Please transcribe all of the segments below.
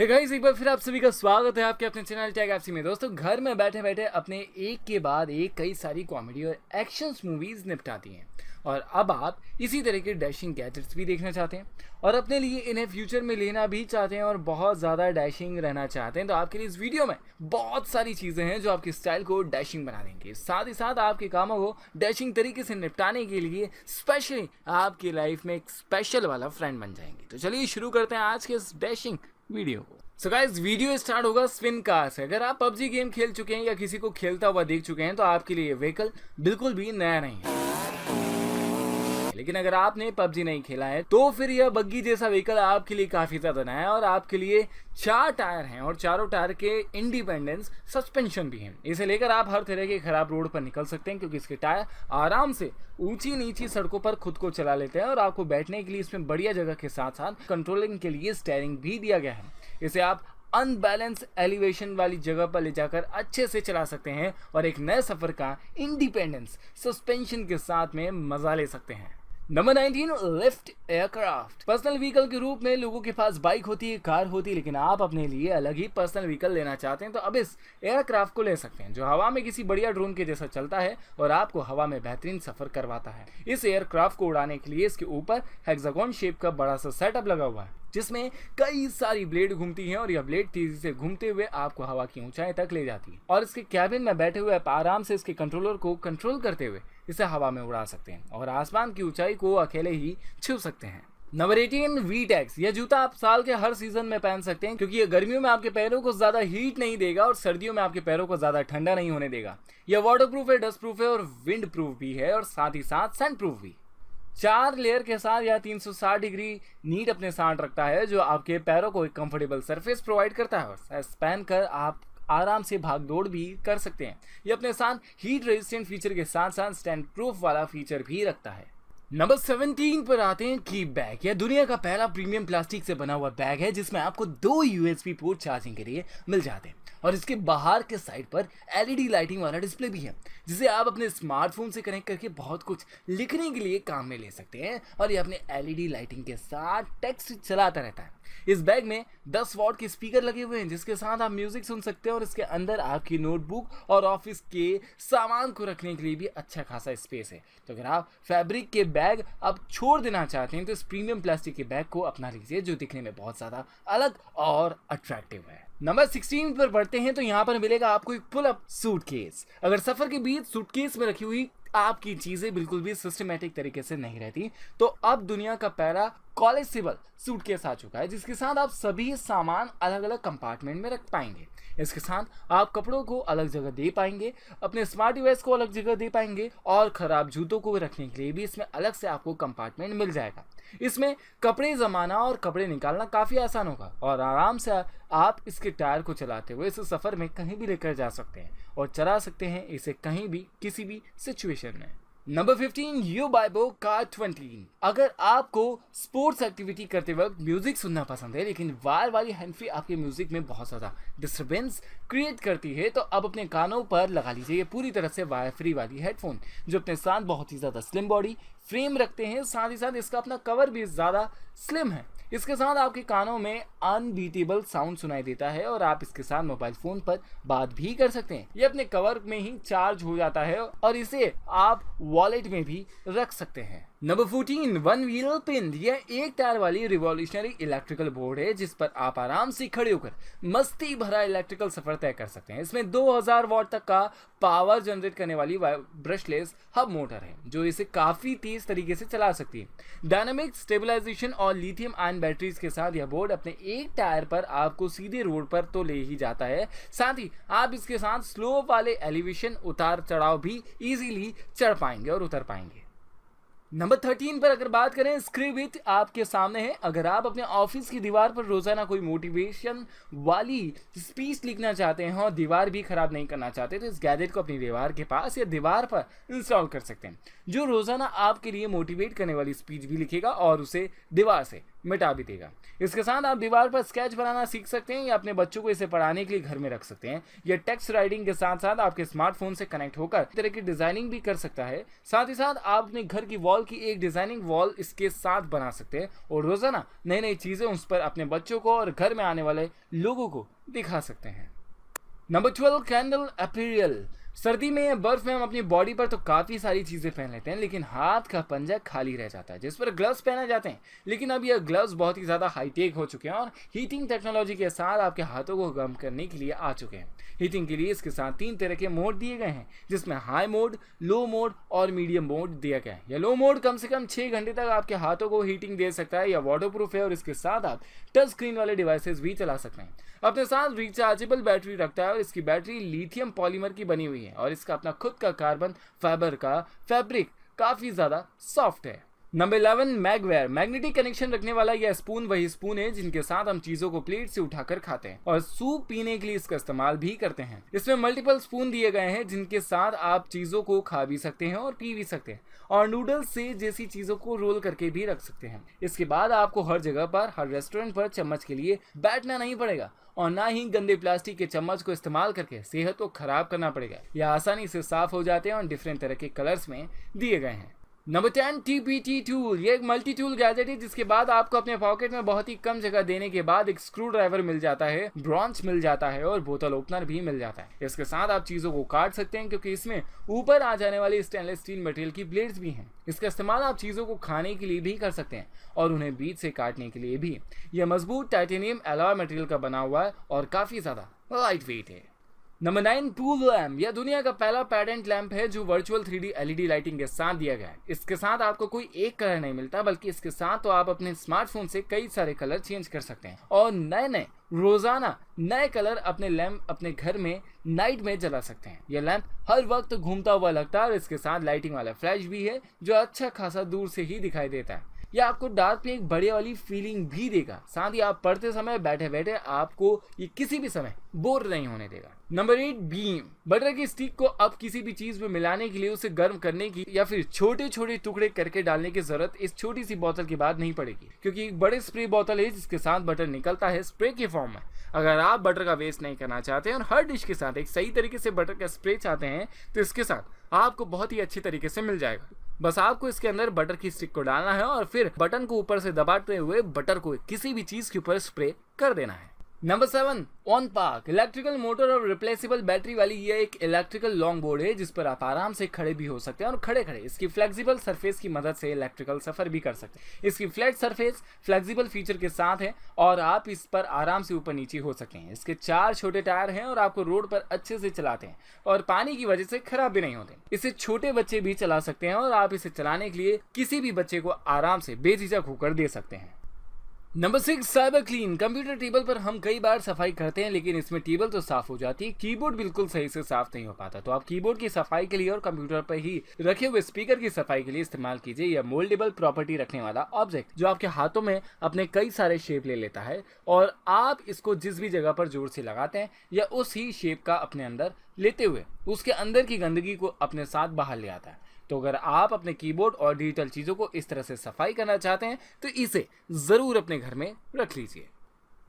हे hey guys एक बार फिर आप सभी का स्वागत है आपके अपने चैनल टैग आपसी में दोस्तों घर में बैठे बैठे अपने एक के बाद एक कई सारी कॉमेडी और एक्शन मूवीज़ निपटाती हैं और अब आप इसी तरह के डैशिंग गैजेट्स भी देखना चाहते हैं और अपने लिए इन्हें फ्यूचर में लेना भी चाहते हैं और बहुत ज़्यादा डैशिंग रहना चाहते हैं तो आपके लिए इस वीडियो में बहुत सारी चीज़ें हैं जो आपके स्टाइल को डैशिंग बना देंगे साथ ही साथ आपके कामों को डैशिंग तरीके से निपटाने के लिए स्पेशली आपकी लाइफ में एक स्पेशल वाला फ्रेंड बन जाएंगे तो चलिए शुरू करते हैं आज के इस डैशिंग वीडियो को सो गाइस वीडियो स्टार्ट होगा स्पिन कार से अगर आप पबजी गेम खेल चुके हैं या किसी को खेलता हुआ देख चुके हैं तो आपके लिए व्हीकल बिल्कुल भी नया नहीं है लेकिन अगर आपने पबजी नहीं खेला है तो फिर यह बग्गी जैसा व्हीकल आपके लिए काफ़ी ज़्यादा नया है और आपके लिए चार टायर हैं और चारों टायर के इंडिपेंडेंस सस्पेंशन भी हैं इसे लेकर आप हर तरह के खराब रोड पर निकल सकते हैं क्योंकि इसके टायर आराम से ऊंची नीची सड़कों पर खुद को चला लेते हैं और आपको बैठने के लिए इसमें बढ़िया जगह के साथ साथ कंट्रोलिंग के लिए स्टेयरिंग भी दिया गया है इसे आप अनबैलेंस एलिवेशन वाली जगह पर ले जाकर अच्छे से चला सकते हैं और एक नए सफ़र का इंडिपेंडेंस सस्पेंशन के साथ में मज़ा ले सकते हैं number 19 lift aircraft personal vehicle के रूप में लोगों के पास बाइक होती है कार होती है लेकिन आप अपने लिए अलग ही पर्सनल व्हीकल लेना चाहते हैं तो अब इस एयरक्राफ्ट को ले सकते हैं जो हवा में किसी बढ़िया ड्रोन के जैसा चलता है और आपको हवा में बेहतरीन सफर करवाता है इस एयरक्राफ्ट को उड़ाने के लिए इसके ऊपर हेक्सागोन शेप का बड़ा सा सेटअप लगा हुआ है जिसमें कई सारी ब्लेड घूमती हैं और यह ब्लेड तेजी से घूमते हुए आपको हवा की ऊंचाई तक ले जाती है और इसके कैबिन में बैठे हुए आप आराम से इसके कंट्रोलर को कंट्रोल करते हुए इसे हवा में उड़ा सकते हैं और आसमान की ऊंचाई को अकेले ही छू सकते हैं नंबर एटीन वी टैक्स यह जूता आप साल के हर सीजन में पहन सकते हैं क्योंकि ये गर्मियों में आपके पैरों को ज्यादा हीट नहीं देगा और सर्दियों में आपके पैरों को ज्यादा ठंडा नहीं होने देगा यह वाटर प्रूफ है डस्ट प्रूफ है और विंड प्रूफ भी है और साथ ही साथ सन प्रूफ भी चार लेयर के साथ यह 360 डिग्री नीट अपने साथ रखता है जो आपके पैरों को एक कंफर्टेबल सरफेस प्रोवाइड करता है और पहनकर कर आप आराम से भाग दौड़ भी कर सकते हैं ये अपने साथ हीट रेजिस्टेंट फीचर के साथ साथ स्टैंड प्रूफ वाला फीचर भी रखता है नंबर सेवनटीन पर आते हैं की बैग यह दुनिया का पहला प्रीमियम प्लास्टिक से बना हुआ बैग है जिसमें आपको दो यूएसबी पोर्ट चार्जिंग के लिए मिल जाते हैं और इसके बाहर के साइड पर एलईडी लाइटिंग वाला डिस्प्ले भी है जिसे आप अपने स्मार्टफोन से कनेक्ट करके बहुत कुछ लिखने के लिए काम में ले सकते हैं और ये अपने एलईडी लाइटिंग के साथ टेक्स्ट चलाता रहता है इस बैग में 10 वॉट के स्पीकर लगे हुए हैं जिसके साथ आप म्यूजिक सुन सकते हैं और इसके अंदर आपकी नोटबुक और ऑफिस के सामान को रखने के लिए भी अच्छा खासा स्पेस है तो अगर आप फैब्रिक के बैग अब छोड़ देना चाहते हैं तो इस प्रीमियम प्लास्टिक के बैग को अपना लीजिए जो दिखने में बहुत ज़्यादा अलग और अट्रैक्टिव है नंबर सिक्सटीन पर बढ़ते हैं तो यहाँ पर मिलेगा आपको एक पुल अप सूटकेस अगर सफर के बीच सूटकेस में रखी हुई आपकी चीजें बिल्कुल भी सिस्टमेटिक तरीके से नहीं रहती तो अब दुनिया का पहला कॉलेज सिबल सूटकेस आ चुका है जिसके साथ आप सभी सामान अलग अलग कंपार्टमेंट में रख पाएंगे इसके साथ आप कपड़ों को अलग जगह दे पाएंगे अपने स्मार्ट डिवाइस को अलग जगह दे पाएंगे और ख़राब जूतों को रखने के लिए भी इसमें अलग से आपको कंपार्टमेंट मिल जाएगा इसमें कपड़े जमाना और कपड़े निकालना काफ़ी आसान होगा और आराम से आप इसके टायर को चलाते हुए इस सफ़र में कहीं भी लेकर जा सकते हैं और चला सकते हैं इसे कहीं भी किसी भी सिचुएशन में नंबर 15 यू बाइबो कार 20 अगर आपको स्पोर्ट्स एक्टिविटी करते वक्त म्यूजिक सुनना पसंद है लेकिन वायर वाली हैंडफ्री आपके म्यूजिक में बहुत ज़्यादा डिस्टर्बेंस क्रिएट करती है तो अब अपने कानों पर लगा लीजिए ये पूरी तरह से वायर फ्री वाली हेडफोन जो अपने साथ बहुत ही ज़्यादा स्लिम बॉडी फ्रेम रखते हैं साथ ही साथ इसका अपना कवर भी ज़्यादा स्लिम है इसके साथ आपके कानों में अनबीटेबल साउंड सुनाई देता है और आप इसके साथ मोबाइल फोन पर बात भी कर सकते हैं ये अपने कवर में ही चार्ज हो जाता है और इसे आप वॉलेट में भी रख सकते हैं number fourteen one wheel pin यह एक टायर वाली रिवॉल्यूशनरी इलेक्ट्रिकल बोर्ड है जिस पर आप आराम से खड़े होकर मस्ती भरा इलेक्ट्रिकल सफर तय कर सकते हैं इसमें 2000 वॉट तक का पावर जनरेट करने वाली ब्रशलेस हब मोटर है जो इसे काफ़ी तेज तरीके से चला सकती है डायनामिक स्टेबलाइजेशन और लिथियम आयन बैटरीज के साथ यह बोर्ड अपने एक टायर पर आपको सीधे रोड पर तो ले ही जाता है साथ ही आप इसके साथ स्लो वाले एलिवेशन उतार चढ़ाव भी ईजिली चढ़ पाएंगे और उतर पाएंगे नंबर थर्टीन पर अगर बात करें स्क्रिविथ आपके सामने है अगर आप अपने ऑफिस की दीवार पर रोजाना कोई मोटिवेशन वाली स्पीच लिखना चाहते हैं और दीवार भी खराब नहीं करना चाहते तो इस गैजेट को अपनी दीवार के पास या दीवार पर इंस्टॉल कर सकते हैं जो रोजाना आपके लिए मोटिवेट करने वाली स्पीच भी लिखेगा और उसे दीवार से मिटा भी देगा इसके साथ आप दीवार पर स्केच बनाना सीख सकते हैं या अपने बच्चों को इसे पढ़ाने के लिए घर में रख सकते हैं यह टेक्स्ट राइटिंग के साथ साथ आपके स्मार्टफोन से कनेक्ट होकर तरह की डिजाइनिंग भी कर सकता है साथ ही साथ आप अपने घर की वॉल की एक डिजाइनिंग वॉल इसके साथ बना सकते हैं और रोजाना नई नई चीजें उस पर अपने बच्चों को और घर में आने वाले लोगों को दिखा सकते हैं नंबर ट्वेल्व कैंडल अपीरियल सर्दी में या बर्फ में हम अपनी बॉडी पर तो काफ़ी सारी चीज़ें पहन लेते हैं लेकिन हाथ का पंजा खाली रह जाता है जिस पर ग्लव्स पहने जाते हैं लेकिन अब यह ग्लव्स बहुत ही ज़्यादा हाईटेक हो चुके हैं और हीटिंग टेक्नोलॉजी के साथ आपके हाथों को गर्म करने के लिए आ चुके हैं हीटिंग के लिए इसके साथ तीन तरह के मोड दिए गए हैं जिसमें हाई मोड लो मोड और मीडियम मोड दिया गया है यह लो मोड कम से कम छः घंटे तक आपके हाथों को हीटिंग दे सकता है या वाटर है और इसके साथ आप टच स्क्रीन वाले डिवाइसेज भी चला सकते हैं अपने साथ रिचार्जेबल बैटरी रखता है और इसकी बैटरी लिथियम पॉलीमर की बनी हुई हुई है और इसका अपना खुद का कार्बन फाइबर का फैब्रिक काफ़ी ज़्यादा सॉफ्ट है नंबर इलेवन मैगवेयर मैग्नेटिक कनेक्शन रखने वाला यह स्पून वही स्पून है जिनके साथ हम चीजों को प्लेट से उठाकर खाते हैं और सूप पीने के लिए इसका इस्तेमाल भी करते हैं इसमें मल्टीपल स्पून दिए गए हैं जिनके साथ आप चीजों को खा भी सकते हैं और पी भी सकते हैं और नूडल्स से जैसी चीजों को रोल करके भी रख सकते हैं इसके बाद आपको हर जगह पर हर रेस्टोरेंट पर चम्मच के लिए बैठना नहीं पड़ेगा और ना ही गंदे प्लास्टिक के चम्मच को इस्तेमाल करके सेहत को खराब करना पड़ेगा यह आसानी से साफ हो जाते हैं और डिफरेंट तरह के कलर्स में दिए गए हैं number ten T P T tool ये एक मल्टी टूल गैजेट है जिसके बाद आपको अपने पॉकेट में बहुत ही कम जगह देने के बाद एक स्क्रू ड्राइवर मिल जाता है ब्रॉन्च मिल जाता है और बोतल ओपनर भी मिल जाता है इसके साथ आप चीजों को काट सकते हैं क्योंकि इसमें ऊपर आ जाने वाली स्टेनलेस स्टील मटेरियल की ब्लेड्स भी हैं इसका इस्तेमाल आप चीजों को खाने के लिए भी कर सकते हैं और उन्हें बीच से काटने के लिए भी यह मजबूत टाइटेनियम एलॉय मटेरियल का बना हुआ है और काफी ज्यादा लाइट वेट है नंबर नाइन टूल लैम्प यह दुनिया का पहला पैडेंट लैम्प है जो virtual three D LED lighting के साथ दिया गया है इसके साथ आपको कोई एक कलर नहीं मिलता बल्कि इसके साथ तो आप अपने स्मार्टफोन से कई सारे कलर चेंज कर सकते हैं और नए नए रोजाना नए कलर अपने लैम्प अपने घर में नाइट में जला सकते हैं यह लैंप हर वक्त घूमता हुआ लगता है और इसके साथ लाइटिंग वाला फ्लैश भी है जो अच्छा खासा दूर से ही दिखाई देता है यह आपको डार्क में एक बढ़िया वाली फीलिंग भी देगा साथ ही आप पढ़ते समय बैठे बैठे आपको ये किसी भी समय बोर नहीं होने देगा नंबर एट बीम बटर की स्टिक को अब किसी भी चीज में मिलाने के लिए उसे गर्म करने की या फिर छोटे छोटे टुकड़े करके डालने की जरूरत इस छोटी सी बोतल के बाद नहीं पड़ेगी क्योंकि एक बड़े स्प्रे बोतल है जिसके साथ बटर निकलता है स्प्रे के फॉर्म में अगर आप बटर का वेस्ट नहीं करना चाहते हैं और हर डिश के साथ एक सही तरीके से बटर का स्प्रे चाहते हैं तो इसके साथ आपको बहुत ही अच्छी तरीके से मिल जाएगा बस आपको इसके अंदर बटर की स्टिक को डालना है और फिर बटन को ऊपर से दबाते हुए बटर को किसी भी चीज़ के ऊपर स्प्रे कर देना है number seven on park electrical motor और रिप्लेसिबल बैटरी वाली यह एक इलेक्ट्रिकल लॉन्ग बोर्ड है जिस पर आप आराम से खड़े भी हो सकते हैं और खड़े खड़े इसकी फ्लेक्सिबल सरफेस की मदद से इलेक्ट्रिकल सफर भी कर सकते हैं इसकी फ्लैट सरफेस फ्लेक्सिबल फीचर के साथ है और आप इस पर आराम से ऊपर नीचे हो सकते हैं इसके चार छोटे टायर हैं और आपको रोड पर अच्छे से चलाते हैं और पानी की वजह से खराब भी नहीं होते इसे छोटे बच्चे भी चला सकते हैं और आप इसे चलाने के लिए किसी भी बच्चे को आराम से बेझिझक होकर दे सकते हैं number six cyber clean computer table पर हम कई बार सफाई करते हैं लेकिन इसमें टेबल तो साफ हो जाती है कीबोर्ड बिल्कुल सही से साफ नहीं हो पाता तो आप कीबोर्ड की सफाई के लिए और कंप्यूटर पर ही रखे हुए स्पीकर की सफाई के लिए इस्तेमाल कीजिए यह मोल्डेबल प्रॉपर्टी रखने वाला ऑब्जेक्ट जो आपके हाथों में अपने कई सारे शेप ले लेता है और आप इसको जिस भी जगह पर जोर से लगाते हैं या उस ही शेप का अपने अंदर लेते हुए उसके अंदर की गंदगी को अपने साथ बाहर ले आता है तो अगर आप अपने कीबोर्ड और डिजिटल चीज़ों को इस तरह से सफाई करना चाहते हैं तो इसे ज़रूर अपने घर में रख लीजिए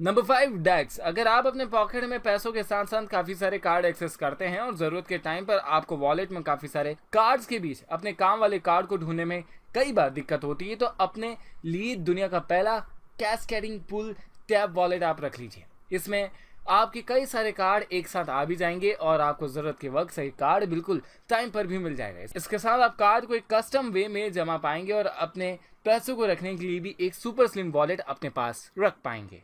नंबर फाइव डैक्स अगर आप अपने पॉकेट में पैसों के साथ साथ काफी सारे कार्ड एक्सेस करते हैं और जरूरत के टाइम पर आपको वॉलेट में काफी सारे कार्ड्स के बीच अपने काम वाले कार्ड को ढूंढने में कई बार दिक्कत होती है तो अपने लिए दुनिया का पहला cash carrying pull tab wallet आप रख लीजिए इसमें आपके कई सारे कार्ड एक साथ आ भी जाएंगे और आपको ज़रूरत के वक्त सही कार्ड बिल्कुल टाइम पर भी मिल जाएगा इसके साथ आप कार्ड को एक कस्टम वे में जमा पाएंगे और अपने पैसों को रखने के लिए भी एक सुपर स्लिम वॉलेट अपने पास रख पाएंगे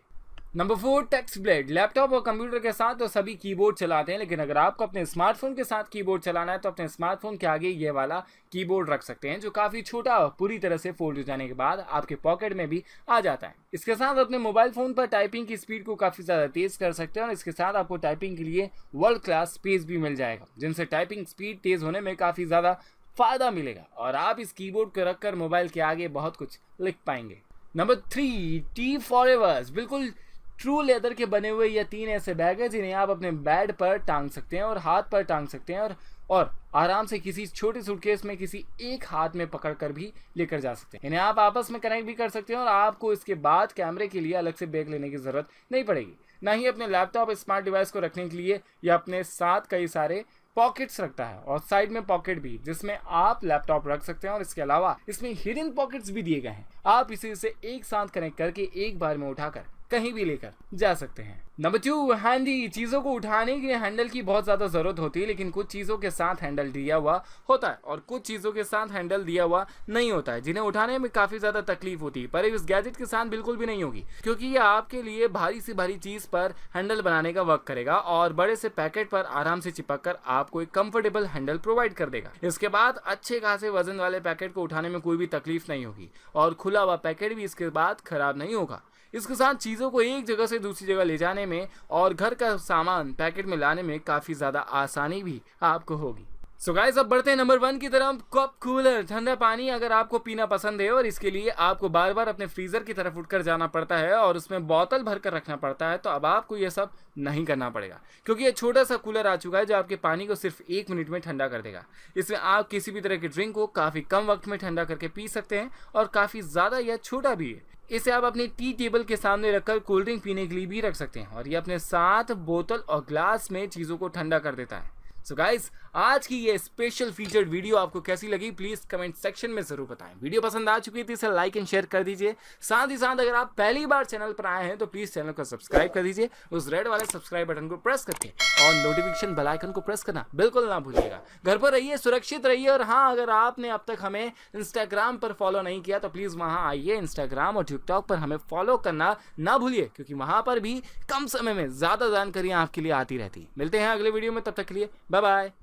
number four tex blade laptop और कंप्यूटर के साथ तो सभी कीबोर्ड चलाते हैं लेकिन अगर आपको अपने स्मार्टफोन के साथ कीबोर्ड चलाना है तो अपने स्मार्टफोन के आगे ये वाला कीबोर्ड रख सकते हैं जो काफ़ी छोटा और पूरी तरह से फोल्ड हो जाने के बाद आपके पॉकेट में भी आ जाता है इसके साथ अपने मोबाइल फ़ोन पर टाइपिंग की स्पीड को काफ़ी ज़्यादा तेज़ कर सकते हैं और इसके साथ आपको टाइपिंग के लिए वर्ल्ड क्लास स्पेस भी मिल जाएगा जिनसे टाइपिंग स्पीड तेज़ होने में काफ़ी ज़्यादा फ़ायदा मिलेगा और आप इस कीबोर्ड को रखकर मोबाइल के आगे बहुत कुछ लिख पाएंगे नंबर थ्री टी फॉर बिल्कुल ट्रू लेदर के बने हुए ये तीन ऐसे बैग हैं जिन्हें आप अपने बेड पर टांग सकते हैं और हाथ पर टांग सकते हैं और और आराम से किसी छोटे सूटकेस में किसी एक हाथ में पकड़ कर भी लेकर जा सकते हैं इन्हें आप आपस में कनेक्ट भी कर सकते हैं और आपको इसके बाद कैमरे के लिए अलग से बैग लेने की ज़रूरत नहीं पड़ेगी ना ही अपने लैपटॉप स्मार्ट डिवाइस को रखने के लिए या अपने साथ कई सारे पॉकेट्स रखता है और साइड में पॉकेट भी जिसमें आप लैपटॉप रख सकते हैं और इसके अलावा इसमें हिडन पॉकेट्स भी दिए गए हैं आप इसे इसे एक साथ कनेक्ट करके एक बार में उठाकर कहीं भी लेकर जा सकते हैं नंबर टू हैंडी चीज़ों को उठाने के लिए हैंडल की बहुत ज़्यादा ज़रूरत होती है लेकिन कुछ चीज़ों के साथ हैंडल दिया हुआ होता है और कुछ चीज़ों के साथ हैंडल दिया हुआ नहीं होता है जिन्हें उठाने में काफ़ी ज़्यादा तकलीफ होती है पर इस गैजेट के साथ बिल्कुल भी नहीं होगी क्योंकि ये आपके लिए भारी से भारी चीज़ पर हैंडल बनाने का वर्क करेगा और बड़े से पैकेट पर आराम से चिपक कर आपको एक कम्फर्टेबल हैंडल प्रोवाइड कर देगा इसके बाद अच्छे खासे वजन वाले पैकेट को उठाने में कोई भी तकलीफ नहीं होगी और खुला हुआ पैकेट भी इसके बाद खराब नहीं होगा इसके साथ चीज़ों को एक जगह से दूसरी जगह ले जाने में और घर का सामान पैकेट में लाने में काफ़ी ज़्यादा आसानी भी आपको होगी सो गाइस अब बढ़ते हैं नंबर वन की तरफ कप कूलर ठंडा पानी अगर आपको पीना पसंद है और इसके लिए आपको बार बार अपने फ्रीज़र की तरफ उठकर जाना पड़ता है और उसमें बोतल भर कर रखना पड़ता है तो अब आपको ये सब नहीं करना पड़ेगा क्योंकि ये छोटा सा कूलर आ चुका है जो आपके पानी को सिर्फ एक मिनट में ठंडा कर देगा इसमें आप किसी भी तरह के ड्रिंक को काफ़ी कम वक्त में ठंडा करके पी सकते हैं और काफ़ी ज़्यादा यह छोटा भी है इसे आप अपनी टी टेबल के सामने रखकर कोल्ड ड्रिंक पीने के लिए भी रख सकते हैं और ये अपने साथ बोतल और ग्लास में चीज़ों को ठंडा कर देता है सो so गाइस आज की ये स्पेशल फीचर वीडियो आपको कैसी लगी प्लीज कमेंट सेक्शन में जरूर बताएं वीडियो पसंद आ चुकी थी तो इसे लाइक एंड शेयर कर दीजिए साथ ही साथ अगर आप पहली बार चैनल पर आए हैं तो प्लीज चैनल को सब्सक्राइब कर दीजिए उस रेड वाले सब्सक्राइब बटन को प्रेस करके और नोटिफिकेशन बेल आइकन को प्रेस करना बिल्कुल ना भूलिएगा घर पर रहिए सुरक्षित रहिए और हाँ अगर आपने अब तक हमें इंस्टाग्राम पर फॉलो नहीं किया तो प्लीज वहां आइए इंस्टाग्राम और टिकटॉक पर हमें फॉलो करना ना भूलिए क्योंकि वहां पर भी कम समय में ज्यादा जानकारियां आपके लिए आती रहती मिलते हैं अगले वीडियो में तब तक के लिए बाय बाय